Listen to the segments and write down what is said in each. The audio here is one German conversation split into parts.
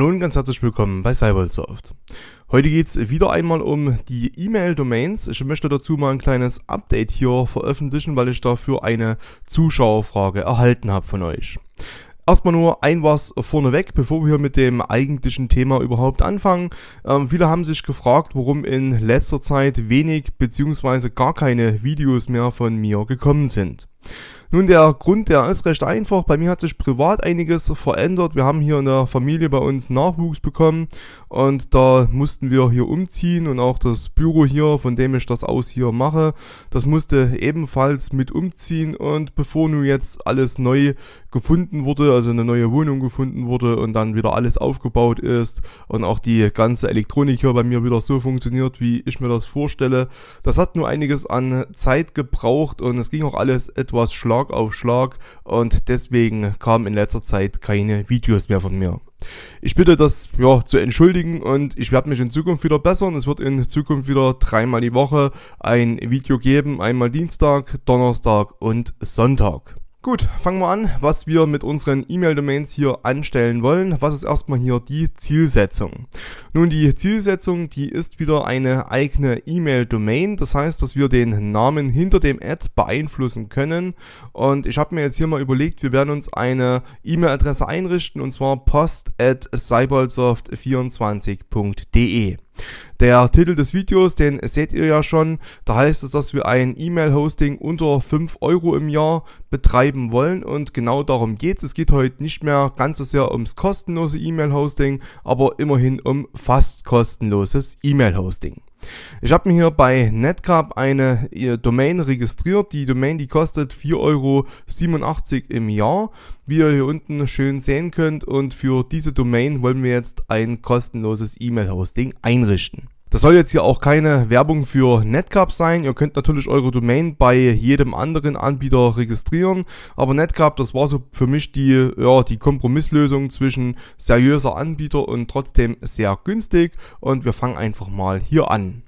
Hallo und ganz herzlich willkommen bei Cybersoft. Heute geht es wieder einmal um die E-Mail-Domains. Ich möchte dazu mal ein kleines Update hier veröffentlichen, weil ich dafür eine Zuschauerfrage erhalten habe von euch. Erstmal nur ein was vorneweg, bevor wir mit dem eigentlichen Thema überhaupt anfangen. Ähm, viele haben sich gefragt, warum in letzter Zeit wenig bzw. gar keine Videos mehr von mir gekommen sind. Nun, der Grund, der ist recht einfach. Bei mir hat sich privat einiges verändert. Wir haben hier in der Familie bei uns Nachwuchs bekommen und da mussten wir hier umziehen und auch das Büro hier, von dem ich das aus hier mache, das musste ebenfalls mit umziehen und bevor nun jetzt alles neu gefunden wurde, also eine neue Wohnung gefunden wurde und dann wieder alles aufgebaut ist und auch die ganze Elektronik hier bei mir wieder so funktioniert, wie ich mir das vorstelle, das hat nur einiges an Zeit gebraucht und es ging auch alles etwas schlagen Schlag auf Schlag und deswegen kamen in letzter Zeit keine Videos mehr von mir. Ich bitte das ja, zu entschuldigen und ich werde mich in Zukunft wieder bessern. Es wird in Zukunft wieder dreimal die Woche ein Video geben, einmal Dienstag, Donnerstag und Sonntag. Gut, fangen wir an, was wir mit unseren E-Mail-Domains hier anstellen wollen. Was ist erstmal hier die Zielsetzung? Nun, die Zielsetzung, die ist wieder eine eigene E-Mail-Domain. Das heißt, dass wir den Namen hinter dem Ad beeinflussen können. Und ich habe mir jetzt hier mal überlegt, wir werden uns eine E-Mail-Adresse einrichten und zwar post at cybersoft24.de. Der Titel des Videos, den seht ihr ja schon, da heißt es, dass wir ein E-Mail-Hosting unter 5 Euro im Jahr betreiben wollen und genau darum geht's. Es geht heute nicht mehr ganz so sehr ums kostenlose E-Mail-Hosting, aber immerhin um fast kostenloses E-Mail-Hosting. Ich habe mir hier bei Netcap eine Domain registriert. Die Domain, die kostet 4,87 Euro im Jahr, wie ihr hier unten schön sehen könnt. Und für diese Domain wollen wir jetzt ein kostenloses E-Mail-Hosting einrichten. Das soll jetzt hier auch keine Werbung für NetCap sein. Ihr könnt natürlich eure Domain bei jedem anderen Anbieter registrieren. Aber NetCap, das war so für mich die, ja, die Kompromisslösung zwischen seriöser Anbieter und trotzdem sehr günstig. Und wir fangen einfach mal hier an.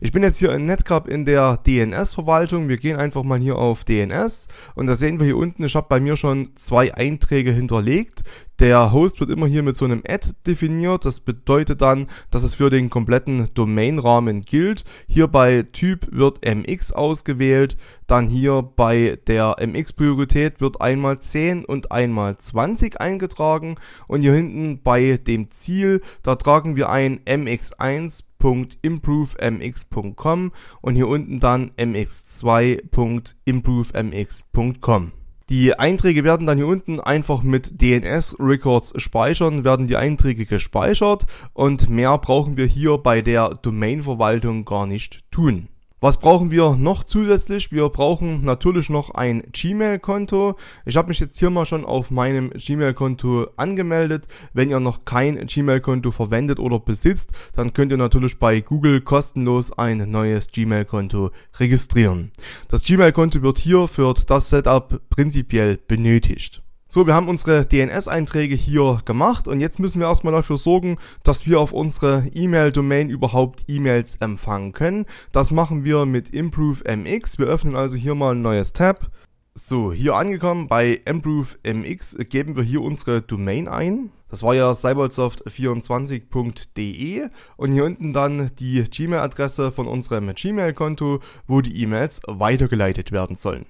Ich bin jetzt hier in NetCap in der DNS-Verwaltung. Wir gehen einfach mal hier auf DNS und da sehen wir hier unten, ich habe bei mir schon zwei Einträge hinterlegt. Der Host wird immer hier mit so einem Ad definiert. Das bedeutet dann, dass es für den kompletten Domainrahmen gilt. Hier bei Typ wird MX ausgewählt. Dann hier bei der MX-Priorität wird einmal 10 und einmal 20 eingetragen. Und hier hinten bei dem Ziel, da tragen wir ein MX1 mx.improvemx.com und hier unten dann mx2.improvemx.com. Die Einträge werden dann hier unten einfach mit DNS-Records speichern, werden die Einträge gespeichert und mehr brauchen wir hier bei der Domainverwaltung gar nicht tun. Was brauchen wir noch zusätzlich? Wir brauchen natürlich noch ein Gmail-Konto. Ich habe mich jetzt hier mal schon auf meinem Gmail-Konto angemeldet. Wenn ihr noch kein Gmail-Konto verwendet oder besitzt, dann könnt ihr natürlich bei Google kostenlos ein neues Gmail-Konto registrieren. Das Gmail-Konto wird hier für das Setup prinzipiell benötigt. So, wir haben unsere DNS-Einträge hier gemacht und jetzt müssen wir erstmal dafür sorgen, dass wir auf unsere E-Mail-Domain überhaupt E-Mails empfangen können. Das machen wir mit Improve MX. Wir öffnen also hier mal ein neues Tab. So, hier angekommen bei Improve MX geben wir hier unsere Domain ein. Das war ja cybersoft24.de und hier unten dann die Gmail-Adresse von unserem Gmail-Konto, wo die E-Mails weitergeleitet werden sollen.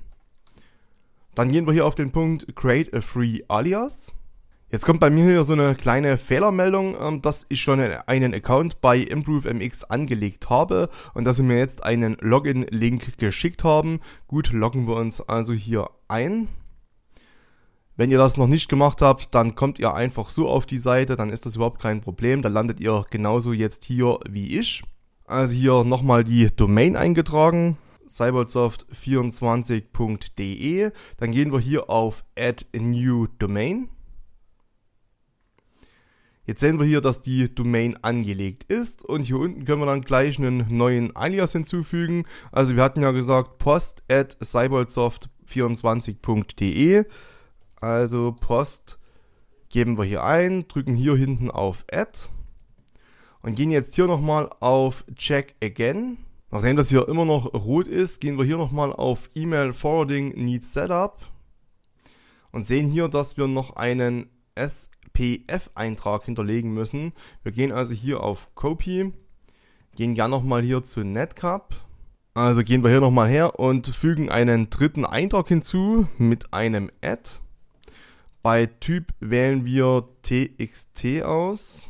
Dann gehen wir hier auf den Punkt Create a Free Alias. Jetzt kommt bei mir hier so eine kleine Fehlermeldung, ähm, dass ich schon einen Account bei ImproveMX angelegt habe und dass sie mir jetzt einen Login-Link geschickt haben. Gut, loggen wir uns also hier ein. Wenn ihr das noch nicht gemacht habt, dann kommt ihr einfach so auf die Seite, dann ist das überhaupt kein Problem. Dann landet ihr genauso jetzt hier wie ich. Also hier nochmal die Domain eingetragen cybersoft24.de. Dann gehen wir hier auf Add a New Domain. Jetzt sehen wir hier, dass die Domain angelegt ist und hier unten können wir dann gleich einen neuen Alias hinzufügen. Also wir hatten ja gesagt post at cybersoft24.de. Also post geben wir hier ein, drücken hier hinten auf add und gehen jetzt hier nochmal auf check again. Nachdem das hier immer noch rot ist, gehen wir hier nochmal auf E-Mail Forwarding Need Setup und sehen hier, dass wir noch einen SPF-Eintrag hinterlegen müssen. Wir gehen also hier auf Copy, gehen gerne nochmal hier zu Netcup. Also gehen wir hier nochmal her und fügen einen dritten Eintrag hinzu mit einem Add. Bei Typ wählen wir TXT aus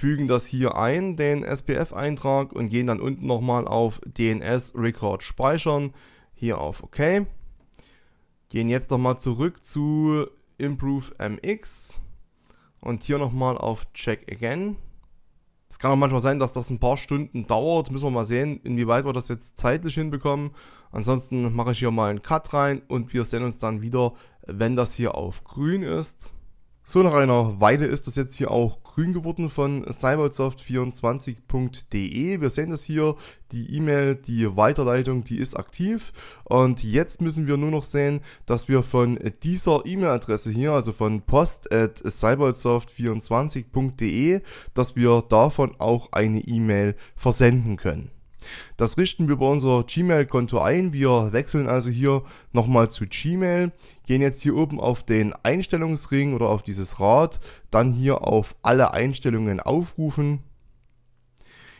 fügen das hier ein, den SPF-Eintrag und gehen dann unten nochmal auf DNS Record speichern, hier auf OK. Gehen jetzt nochmal zurück zu Improve MX und hier nochmal auf Check Again. Es kann auch manchmal sein, dass das ein paar Stunden dauert. Müssen wir mal sehen, inwieweit wir das jetzt zeitlich hinbekommen. Ansonsten mache ich hier mal einen Cut rein und wir sehen uns dann wieder, wenn das hier auf grün ist. So, nach einer Weile ist das jetzt hier auch grün geworden von cybersoft24.de. Wir sehen das hier, die E-Mail, die Weiterleitung, die ist aktiv. Und jetzt müssen wir nur noch sehen, dass wir von dieser E-Mail-Adresse hier, also von post.cybersoft24.de, dass wir davon auch eine E-Mail versenden können. Das richten wir über unser Gmail-Konto ein. Wir wechseln also hier nochmal zu Gmail, gehen jetzt hier oben auf den Einstellungsring oder auf dieses Rad, dann hier auf alle Einstellungen aufrufen.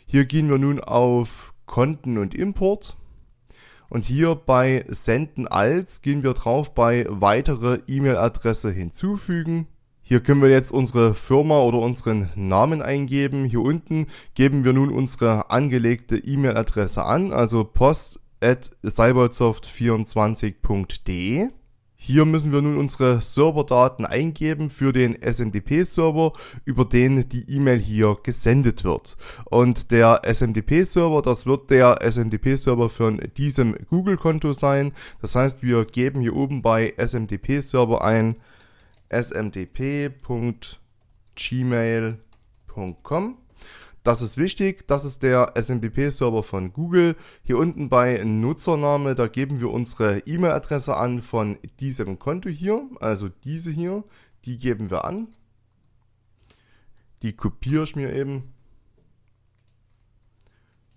Hier gehen wir nun auf Konten und Import. Und hier bei Senden als gehen wir drauf bei weitere E-Mail-Adresse hinzufügen. Hier können wir jetzt unsere Firma oder unseren Namen eingeben. Hier unten geben wir nun unsere angelegte E-Mail-Adresse an, also post at cybersoft24.de. Hier müssen wir nun unsere Serverdaten eingeben für den SMTP-Server, über den die E-Mail hier gesendet wird. Und der SMTP-Server, das wird der SMTP-Server von diesem Google-Konto sein. Das heißt, wir geben hier oben bei SMTP-Server ein smdp.gmail.com. Das ist wichtig, das ist der smtp server von Google. Hier unten bei Nutzername, da geben wir unsere E-Mail-Adresse an von diesem Konto hier, also diese hier, die geben wir an. Die kopiere ich mir eben.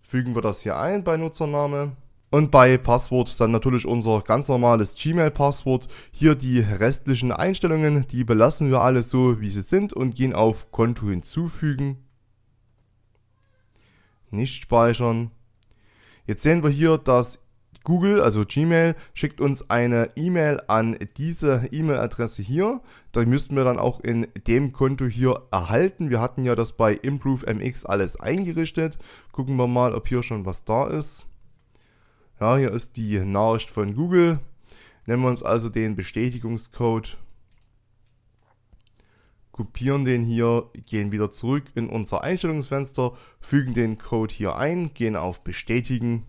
Fügen wir das hier ein bei Nutzername. Und bei Passwort dann natürlich unser ganz normales Gmail-Passwort. Hier die restlichen Einstellungen, die belassen wir alle so, wie sie sind und gehen auf Konto hinzufügen. Nicht speichern. Jetzt sehen wir hier, dass Google, also Gmail, schickt uns eine E-Mail an diese E-Mail-Adresse hier. Da müssten wir dann auch in dem Konto hier erhalten. Wir hatten ja das bei ImproveMX alles eingerichtet. Gucken wir mal, ob hier schon was da ist. Ja, hier ist die Nachricht von Google. Nehmen wir uns also den Bestätigungscode, kopieren den hier, gehen wieder zurück in unser Einstellungsfenster, fügen den Code hier ein, gehen auf Bestätigen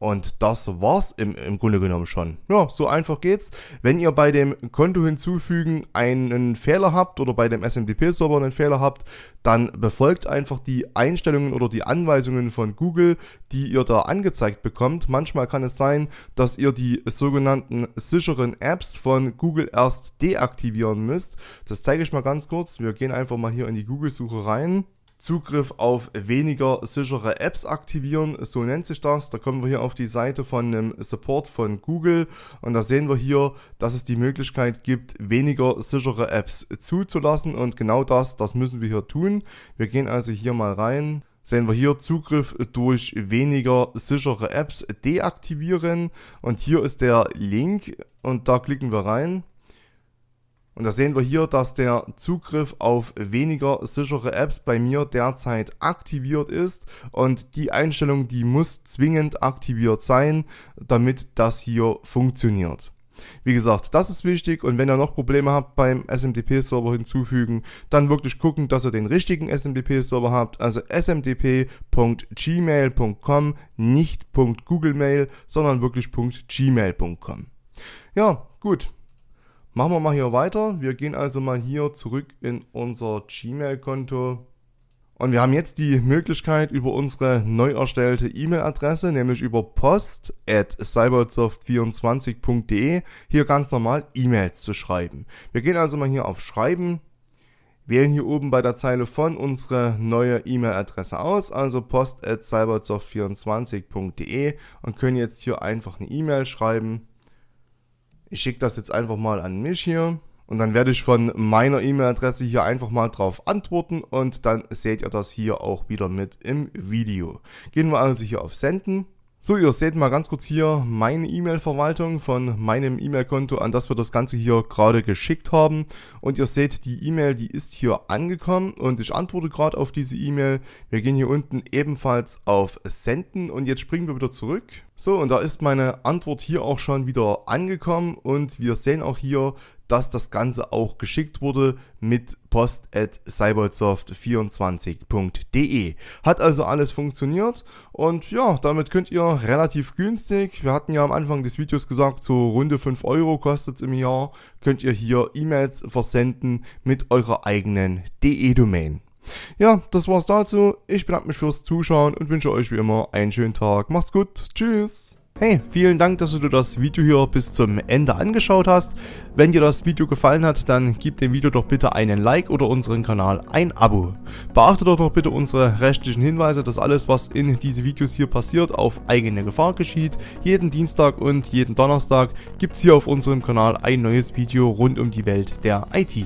und das war's im, im Grunde genommen schon. Ja, so einfach geht's. Wenn ihr bei dem Konto hinzufügen einen Fehler habt oder bei dem SMTP-Server einen Fehler habt, dann befolgt einfach die Einstellungen oder die Anweisungen von Google, die ihr da angezeigt bekommt. Manchmal kann es sein, dass ihr die sogenannten sicheren Apps von Google erst deaktivieren müsst. Das zeige ich mal ganz kurz. Wir gehen einfach mal hier in die Google-Suche rein. Zugriff auf weniger sichere Apps aktivieren, so nennt sich das. Da kommen wir hier auf die Seite von einem Support von Google und da sehen wir hier, dass es die Möglichkeit gibt, weniger sichere Apps zuzulassen und genau das, das müssen wir hier tun. Wir gehen also hier mal rein sehen wir hier Zugriff durch weniger sichere Apps deaktivieren und hier ist der Link und da klicken wir rein. Und da sehen wir hier, dass der Zugriff auf weniger sichere Apps bei mir derzeit aktiviert ist. Und die Einstellung, die muss zwingend aktiviert sein, damit das hier funktioniert. Wie gesagt, das ist wichtig und wenn ihr noch Probleme habt beim SMTP-Server hinzufügen, dann wirklich gucken, dass ihr den richtigen SMTP-Server habt, also smtp.gmail.com, nicht .googlemail, sondern wirklich .gmail.com. Ja, gut, Machen wir mal hier weiter. Wir gehen also mal hier zurück in unser Gmail-Konto. Und wir haben jetzt die Möglichkeit, über unsere neu erstellte E-Mail-Adresse, nämlich über post at cybersoft24.de, hier ganz normal E-Mails zu schreiben. Wir gehen also mal hier auf Schreiben, wählen hier oben bei der Zeile von unsere neue E-Mail-Adresse aus, also post at cybersoft24.de und können jetzt hier einfach eine E-Mail schreiben. Ich schicke das jetzt einfach mal an mich hier. Und dann werde ich von meiner E-Mail-Adresse hier einfach mal drauf antworten und dann seht ihr das hier auch wieder mit im Video. Gehen wir also hier auf Senden. So, ihr seht mal ganz kurz hier meine E-Mail-Verwaltung von meinem E-Mail-Konto, an das wir das Ganze hier gerade geschickt haben. Und ihr seht, die E-Mail, die ist hier angekommen und ich antworte gerade auf diese E-Mail. Wir gehen hier unten ebenfalls auf Senden und jetzt springen wir wieder zurück so, und da ist meine Antwort hier auch schon wieder angekommen und wir sehen auch hier, dass das Ganze auch geschickt wurde mit post at cybersoft24.de. Hat also alles funktioniert und ja, damit könnt ihr relativ günstig, wir hatten ja am Anfang des Videos gesagt, so runde 5 Euro kostet es im Jahr, könnt ihr hier E-Mails versenden mit eurer eigenen DE-Domain. Ja, das war's dazu. Ich bedanke mich fürs Zuschauen und wünsche euch wie immer einen schönen Tag. Macht's gut. Tschüss. Hey, vielen Dank, dass du das Video hier bis zum Ende angeschaut hast. Wenn dir das Video gefallen hat, dann gib dem Video doch bitte einen Like oder unseren Kanal ein Abo. Beachte doch noch bitte unsere rechtlichen Hinweise, dass alles, was in diese Videos hier passiert, auf eigene Gefahr geschieht. Jeden Dienstag und jeden Donnerstag gibt's hier auf unserem Kanal ein neues Video rund um die Welt der IT.